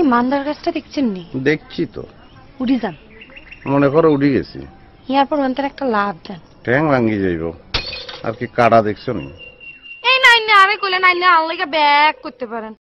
এই মান্দার গাছটা দেখছেন নি দেখছি তো উড়ি যান মনে করো উড়ি গেছি ইয়ার পর ওনতার একটা লাভ দেন ঠ্যাং ভাঙি যাইব আর কি কাটা দেখছো নি এই নাই না আরে কইলে নাই না আল্লাহকে ব্যাক করতে পারেন